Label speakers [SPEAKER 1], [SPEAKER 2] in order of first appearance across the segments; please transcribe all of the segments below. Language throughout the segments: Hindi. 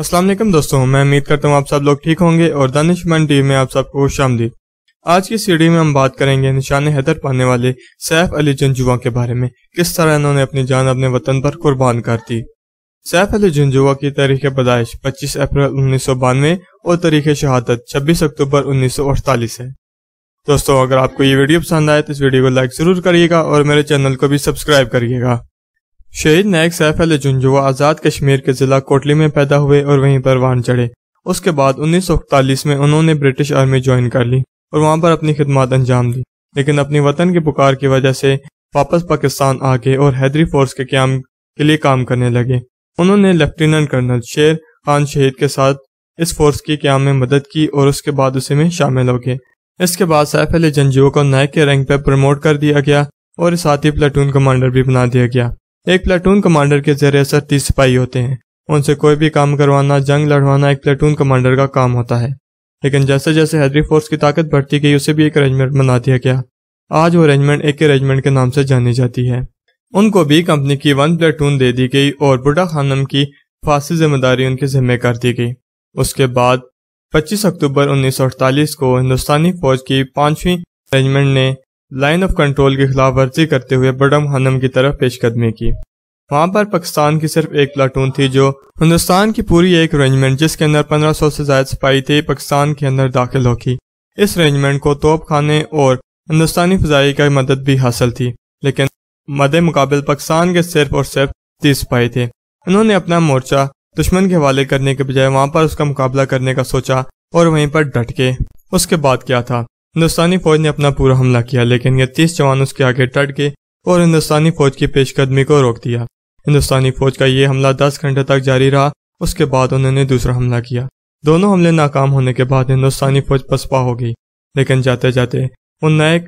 [SPEAKER 1] असलम दोस्तों मैं उम्मीद करता हूँ आप सब लोग ठीक होंगे और मन टीवी में आप सबको खुश आमदी आज की सीढ़ी में हम बात करेंगे निशान हैदर पाने वाले सैफ अली जंजुआ के बारे में किस तरह इन्होंने अपनी जान अपने वतन पर कुर्बान कर दी सैफ अली जंजुआ की तारीख पैदाइश 25 अप्रैल उन्नीस और तारीख शहादत 26 अक्टूबर उन्नीस है दोस्तों अगर आपको ये वीडियो पसंद आए तो इस वीडियो को लाइक ज़रूर करिएगा और मेरे चैनल को भी सब्सक्राइब करिएगा शहीद नायक सैफ अली जुंजुआ आज़ाद कश्मीर के जिला कोटली में पैदा हुए और वहीं पर वाहन चढ़े उसके बाद 1941 में उन्होंने ब्रिटिश आर्मी ज्वाइन कर ली और वहां पर अपनी खिदमत अंजाम दी लेकिन अपनी वतन की पुकार की वजह से वापस पाकिस्तान आ गए और हैदरी फोर्स के क्याम के लिए काम करने लगे उन्होंने लेफ्टिनेंट कर्नल शेर खान शहीद के साथ इस फोर्स की क्याम में मदद की और उसके बाद उसे में शामिल हो गए इसके बाद सैफ अली जंजीओ को नायक के रैंक पर प्रमोट कर दिया गया और साथ ही प्लाटून कमांडर भी बना दिया गया एक प्लेटून कमांडर के जरिए असर तीस सिपाही होते हैं उनसे कोई भी काम करवाना जंग लड़वाना एक प्लेटून कमांडर का काम होता है लेकिन जैसे जैसे हैदरी फोर्स की ताकत बढ़ती गई उसे भी एक अरेंजमेंट बना दिया गया आज वो अरेंजमेंट एक अरेंजमेंट के नाम से जानी जाती है उनको भी कंपनी की वन प्लेटून दे दी गई और बुढ़ा खानम की फासी जिम्मेदारी उनके जिम्मे कर दी गई उसके बाद 25 अक्टूबर 1948 को हिंदुस्तानी फौज की पांचवी रेजिमेंट ने लाइन ऑफ कंट्रोल की खिलाफ वर्जी करते हुए बडम हनम की तरफ पेशकदमी की वहाँ पर पाकिस्तान की सिर्फ एक प्लाटून थी जो हिंदुस्तान की पूरी एक रेंजमेंट जिसके अंदर 1500 से ज्यादा सिपाही थे पाकिस्तान के अंदर दाखिल होगी इस रेंजमेंट को तोप खाने और हिंदुस्तानी फजाई की मदद भी हासिल थी लेकिन मद मुकाबल पाकिस्तान के सिर्फ और सिर्फ तीस सिपाही थे उन्होंने अपना मोर्चा दुश्मन के हवाले करने के बजाय वहाँ पर उसका मुकाबला करने का सोचा और वहीं पर डट के उसके बाद क्या था हिंदुस्तानी फौज ने अपना पूरा हमला किया लेकिन यह तीस जवान उसके आगे टट गए और हिंदुस्तानी फौज की पेशकदमी को रोक दिया हिंदुस्तानी फौज का ये हमला दस घंटे तक जारी रहा उसके बाद उन्होंने दूसरा हमला किया दोनों हमले नाकाम होने के बाद हिंदुस्तानी फौज पसपा हो गई लेकिन जाते जाते उन नायक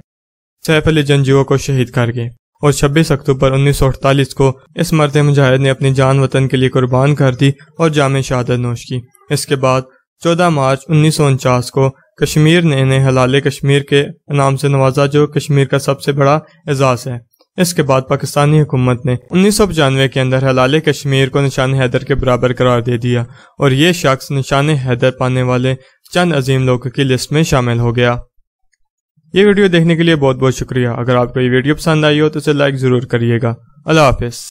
[SPEAKER 1] सैफ अली जंजीओ को शहीद कर गए और 26 अक्टूबर 1948 को इस मर्द मुजाहिद ने अपनी जान वतन के लिए कुर्बान कर दी और जाम शहादत नोश की इसके बाद 14 मार्च उन्नीस को कश्मीर ने इन्हें हलाल कश्मीर के नाम से नवाजा जो कश्मीर का सबसे बड़ा एजाज है इसके बाद पाकिस्तानी हुकूमत ने उन्नीस सौ पचानवे के अंदर हलाल कश्मीर को निशान हैदर के बराबर करार दे दिया और ये शख्स निशान हैदर पाने वाले चंद अजीम लोगों की लिस्ट में शामिल हो गया ये वीडियो देखने के लिए बहुत बहुत शुक्रिया अगर आपको ये वीडियो पसंद आई हो तो इसे लाइक ज़रूर करिएगा अल्लाह हाफिज़